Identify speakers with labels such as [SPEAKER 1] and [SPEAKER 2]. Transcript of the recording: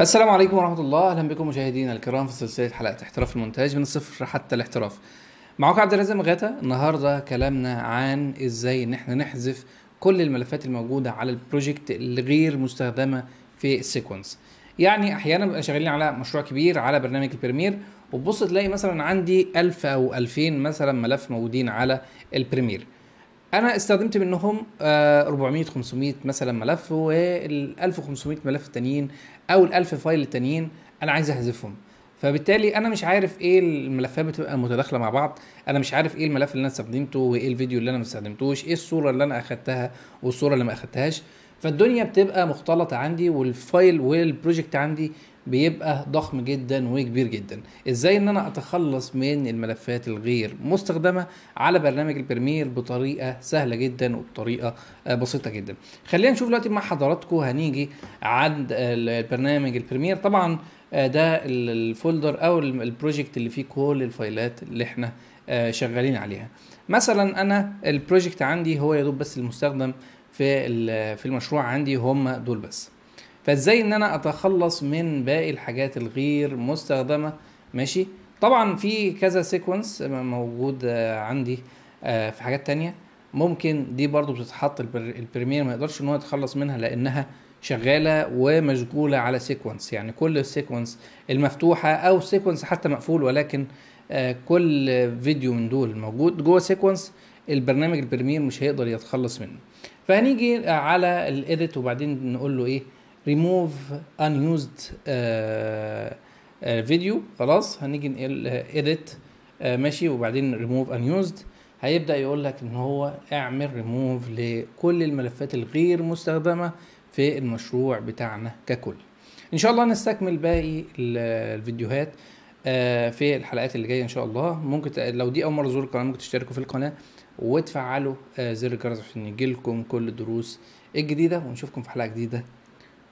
[SPEAKER 1] السلام عليكم ورحمة الله أهلا بكم مشاهدينا الكرام في سلسلة حلقات احتراف المونتاج من الصفر حتى الاحتراف معاكم عبد العزيز مغاتا النهاردة كلامنا عن ازاي ان احنا نحذف كل الملفات الموجودة على البروجكت الغير مستخدمة في السيكونس يعني احيانا بنبقى شغالين على مشروع كبير على برنامج البريمير وبتبص تلاقي مثلا عندي 1000 ألف او 2000 مثلا ملف موجودين على البريمير انا استخدمت منهم 400 آه، 500 مثلا ملف وال 1500 ملف التانيين او ال 1000 فايل التانيين انا عايز احذفهم فبالتالي انا مش عارف ايه الملفات بتبقى متداخله مع بعض انا مش عارف ايه الملف اللي انا استخدمته وايه الفيديو اللي انا ما استخدمتوش ايه الصوره اللي انا اخدتها والصوره اللي ما اخدتهاش فالدنيا بتبقى مختلطه عندي والفايل والبروجكت عندي بيبقى ضخم جدا وكبير جدا ازاي ان انا اتخلص من الملفات الغير مستخدمه على برنامج البرمير بطريقه سهله جدا وبطريقه آه، بسيطه جدا خلينا نشوف دلوقتي مع حضراتكم هنيجي عند البرنامج البرمير طبعا آه، ده الفولدر او البروجكت اللي فيه كل الفايلات اللي احنا آه، شغالين عليها مثلا انا البروجكت عندي هو يا دوب بس المستخدم في في المشروع عندي هم دول بس فازاي ان انا اتخلص من باقي الحاجات الغير مستخدمه ماشي طبعا في كذا سيكونس موجود عندي آه، في حاجات تانية ممكن دي برضو بتتحط البريمير ما يقدرش ان هو يتخلص منها لانها شغاله ومشغوله على سيكونس يعني كل السيكونس المفتوحه او سيكونس حتى مقفول ولكن آه، كل فيديو من دول موجود جوه سيكونس البرنامج البريمير مش هيقدر يتخلص منه فهنيجي على الايديت وبعدين نقول له ايه ريموف انيوزد فيديو خلاص هنيجي نقل ايديت uh، ماشي وبعدين ريموف انيوزد هيبدا يقول لك ان هو اعمل ريموف لكل الملفات الغير مستخدمه في المشروع بتاعنا ككل ان شاء الله نستكمل باقي الفيديوهات uh، في الحلقات اللي جايه ان شاء الله ممكن لو دي اول مره تزور القناه ممكن تشتركوا في القناه وتفعلوا uh، زر الجرس عشان يجيلكم كل الدروس الجديده ونشوفكم في حلقه جديده